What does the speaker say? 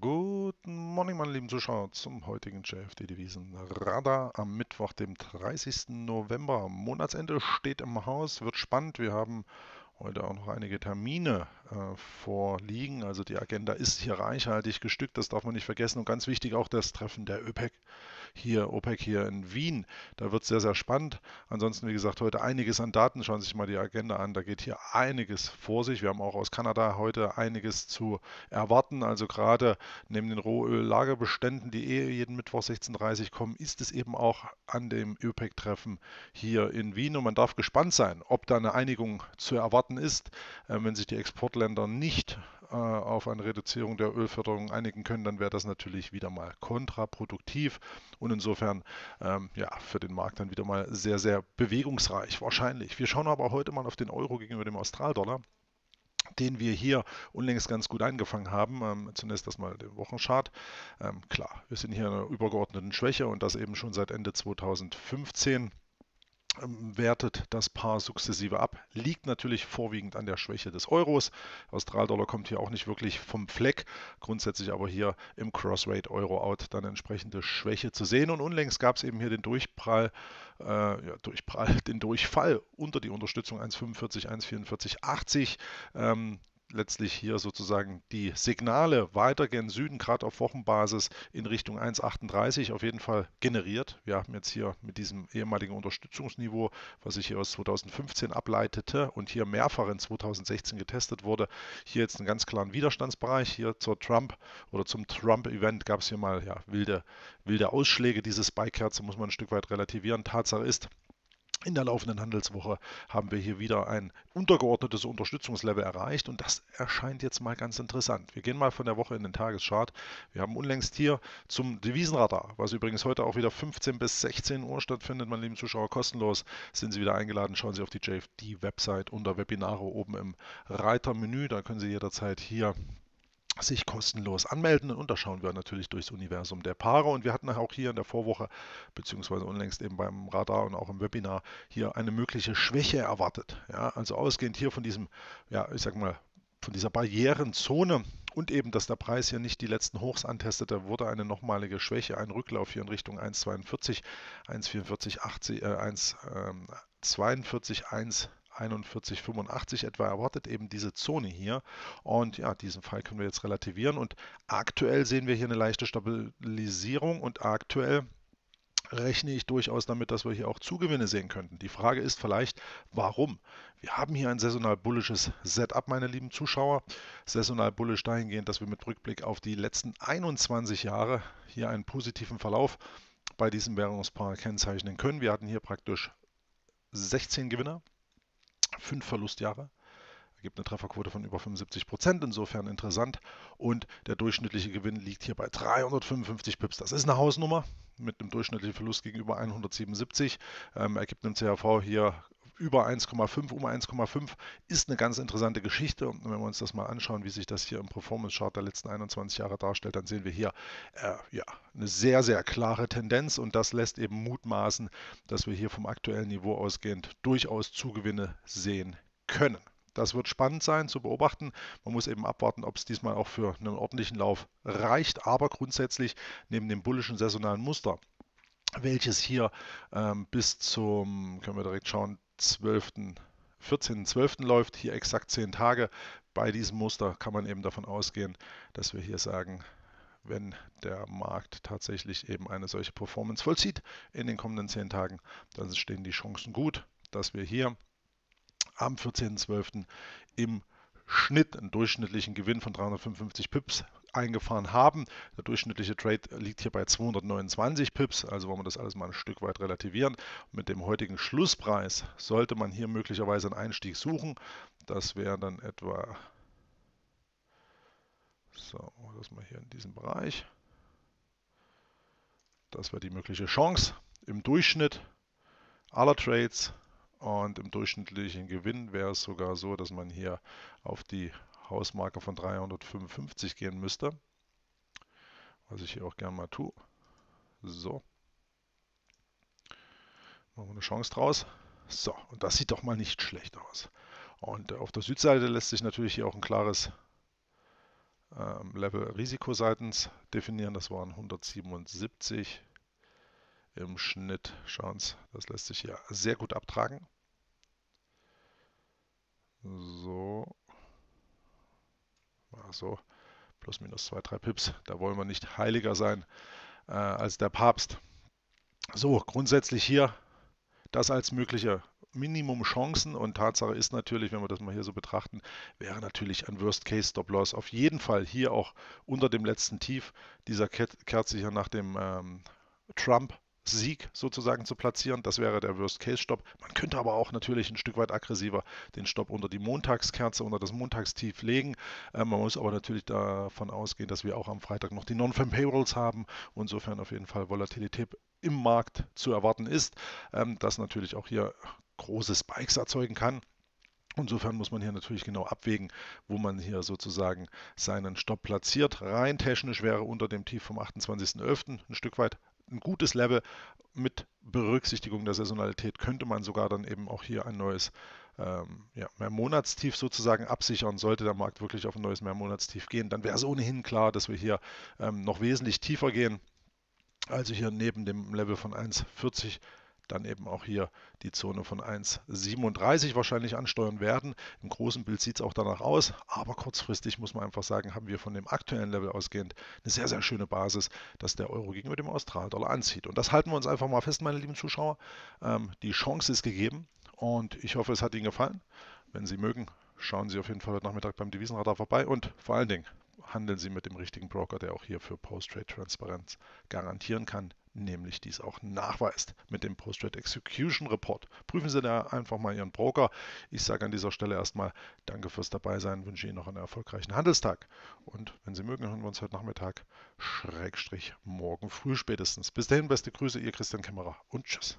Guten Morgen, meine lieben Zuschauer, zum heutigen JFD Devisen Radar am Mittwoch, dem 30. November. Monatsende steht im Haus, wird spannend. Wir haben heute auch noch einige Termine äh, vorliegen. Also die Agenda ist hier reichhaltig gestückt, das darf man nicht vergessen. Und ganz wichtig auch das Treffen der ÖPEC hier, OPEC hier in Wien. Da wird es sehr, sehr spannend. Ansonsten, wie gesagt, heute einiges an Daten. Schauen Sie sich mal die Agenda an. Da geht hier einiges vor sich. Wir haben auch aus Kanada heute einiges zu erwarten. Also gerade neben den Rohöllagerbeständen, die eh jeden Mittwoch 16.30 Uhr kommen, ist es eben auch an dem OPEC-Treffen hier in Wien. Und man darf gespannt sein, ob da eine Einigung zu erwarten ist, äh, wenn sich die Exportländer nicht äh, auf eine Reduzierung der Ölförderung einigen können, dann wäre das natürlich wieder mal kontraproduktiv und insofern ähm, ja, für den Markt dann wieder mal sehr, sehr bewegungsreich wahrscheinlich. Wir schauen aber heute mal auf den Euro gegenüber dem Australdollar den wir hier unlängst ganz gut eingefangen haben. Ähm, zunächst erstmal den Wochenchart. Ähm, klar, wir sind hier in einer übergeordneten Schwäche und das eben schon seit Ende 2015. Ähm, wertet das Paar sukzessive ab. Liegt natürlich vorwiegend an der Schwäche des Euros. Australdollar kommt hier auch nicht wirklich vom Fleck. Grundsätzlich aber hier im Crossrate Euro-Out dann entsprechende Schwäche zu sehen. Und unlängst gab es eben hier den Durchprall, äh, ja, Durchprall, den Durchfall unter die Unterstützung 1,45, 1,44, 80. Ähm, letztlich hier sozusagen die Signale weiter gen Süden, gerade auf Wochenbasis in Richtung 1,38 auf jeden Fall generiert. Wir haben jetzt hier mit diesem ehemaligen Unterstützungsniveau, was ich hier aus 2015 ableitete und hier mehrfach in 2016 getestet wurde, hier jetzt einen ganz klaren Widerstandsbereich. Hier zur Trump oder zum Trump-Event gab es hier mal ja, wilde, wilde Ausschläge. Diese Spike-Kerze muss man ein Stück weit relativieren. Tatsache ist, in der laufenden Handelswoche haben wir hier wieder ein untergeordnetes Unterstützungslevel erreicht und das erscheint jetzt mal ganz interessant. Wir gehen mal von der Woche in den Tageschart. Wir haben unlängst hier zum Devisenradar, was übrigens heute auch wieder 15 bis 16 Uhr stattfindet, meine lieben Zuschauer, kostenlos sind Sie wieder eingeladen. Schauen Sie auf die JFD-Website unter Webinare oben im Reitermenü. Da können Sie jederzeit hier sich kostenlos anmelden und da schauen wir natürlich durchs Universum der Paare und wir hatten auch hier in der Vorwoche beziehungsweise unlängst eben beim Radar und auch im Webinar hier eine mögliche Schwäche erwartet. Ja, also ausgehend hier von diesem, ja ich sag mal, von dieser Barrierenzone und eben, dass der Preis hier nicht die letzten Hochs antestete, wurde eine nochmalige Schwäche, ein Rücklauf hier in Richtung 1,42, 1,44, 1,42, äh, ähm, 41,85 etwa erwartet, eben diese Zone hier. Und ja, diesen Fall können wir jetzt relativieren. Und aktuell sehen wir hier eine leichte Stabilisierung und aktuell rechne ich durchaus damit, dass wir hier auch Zugewinne sehen könnten. Die Frage ist vielleicht, warum? Wir haben hier ein saisonal bullisches Setup, meine lieben Zuschauer. Saisonal bullisch dahingehend, dass wir mit Rückblick auf die letzten 21 Jahre hier einen positiven Verlauf bei diesem Währungspaar kennzeichnen können. Wir hatten hier praktisch 16 Gewinner, fünf Verlustjahre. Ergibt eine Trefferquote von über 75 Prozent, insofern interessant. Und der durchschnittliche Gewinn liegt hier bei 355 Pips. Das ist eine Hausnummer mit einem durchschnittlichen Verlust gegenüber 177. Ähm, ergibt einem CHV hier über 1,5, um 1,5 ist eine ganz interessante Geschichte. Und wenn wir uns das mal anschauen, wie sich das hier im Performance-Chart der letzten 21 Jahre darstellt, dann sehen wir hier äh, ja, eine sehr, sehr klare Tendenz. Und das lässt eben mutmaßen, dass wir hier vom aktuellen Niveau ausgehend durchaus Zugewinne sehen können. Das wird spannend sein zu beobachten. Man muss eben abwarten, ob es diesmal auch für einen ordentlichen Lauf reicht. Aber grundsätzlich neben dem bullischen saisonalen Muster, welches hier ähm, bis zum, können wir direkt schauen, 14.12. läuft, hier exakt 10 Tage. Bei diesem Muster kann man eben davon ausgehen, dass wir hier sagen, wenn der Markt tatsächlich eben eine solche Performance vollzieht in den kommenden 10 Tagen, dann stehen die Chancen gut, dass wir hier am 14.12. im Schnitt einen durchschnittlichen Gewinn von 355 Pips eingefahren haben. Der durchschnittliche Trade liegt hier bei 229 Pips, also wollen wir das alles mal ein Stück weit relativieren. Mit dem heutigen Schlusspreis sollte man hier möglicherweise einen Einstieg suchen. Das wäre dann etwa, so, das mal hier in diesem Bereich. Das wäre die mögliche Chance im Durchschnitt aller Trades und im durchschnittlichen Gewinn wäre es sogar so, dass man hier auf die Hausmarke von 355 gehen müsste. Was ich hier auch gerne mal tue. So. Machen wir eine Chance draus. So, und das sieht doch mal nicht schlecht aus. Und äh, auf der Südseite lässt sich natürlich hier auch ein klares ähm, Level Risiko seitens definieren. Das waren 177 im Schnitt. Schauen Sie, das lässt sich hier sehr gut abtragen. So, so plus minus zwei, drei Pips. Da wollen wir nicht heiliger sein äh, als der Papst. So, grundsätzlich hier das als mögliche Minimum Chancen und Tatsache ist natürlich, wenn wir das mal hier so betrachten, wäre natürlich ein Worst-Case-Stop-Loss auf jeden Fall hier auch unter dem letzten Tief dieser Kerze ja nach dem ähm, Trump Sieg sozusagen zu platzieren. Das wäre der worst case stop Man könnte aber auch natürlich ein Stück weit aggressiver den Stopp unter die Montagskerze, unter das Montagstief legen. Ähm, man muss aber natürlich davon ausgehen, dass wir auch am Freitag noch die Non-Fan-Payrolls haben. Insofern auf jeden Fall Volatilität im Markt zu erwarten ist, ähm, das natürlich auch hier große Spikes erzeugen kann. Insofern muss man hier natürlich genau abwägen, wo man hier sozusagen seinen Stopp platziert. Rein technisch wäre unter dem Tief vom 28.11. ein Stück weit ein gutes Level mit Berücksichtigung der Saisonalität könnte man sogar dann eben auch hier ein neues ähm, ja, Mehrmonatstief sozusagen absichern. Sollte der Markt wirklich auf ein neues Mehrmonatstief gehen, dann wäre es ohnehin klar, dass wir hier ähm, noch wesentlich tiefer gehen. Also hier neben dem Level von 1,40 dann eben auch hier die Zone von 1,37 wahrscheinlich ansteuern werden. Im großen Bild sieht es auch danach aus, aber kurzfristig muss man einfach sagen, haben wir von dem aktuellen Level ausgehend eine sehr, sehr schöne Basis, dass der Euro gegenüber dem Australdollar anzieht. Und das halten wir uns einfach mal fest, meine lieben Zuschauer. Ähm, die Chance ist gegeben und ich hoffe, es hat Ihnen gefallen. Wenn Sie mögen, schauen Sie auf jeden Fall heute Nachmittag beim Devisenradar vorbei und vor allen Dingen handeln Sie mit dem richtigen Broker, der auch hier für Post-Trade-Transparenz garantieren kann nämlich dies auch nachweist mit dem Post-Trade Execution Report. Prüfen Sie da einfach mal Ihren Broker. Ich sage an dieser Stelle erstmal Danke fürs Dabeisein, wünsche Ihnen noch einen erfolgreichen Handelstag. Und wenn Sie mögen, hören wir uns heute Nachmittag, Schrägstrich morgen früh spätestens. Bis dahin, beste Grüße, Ihr Christian Kämmerer und Tschüss.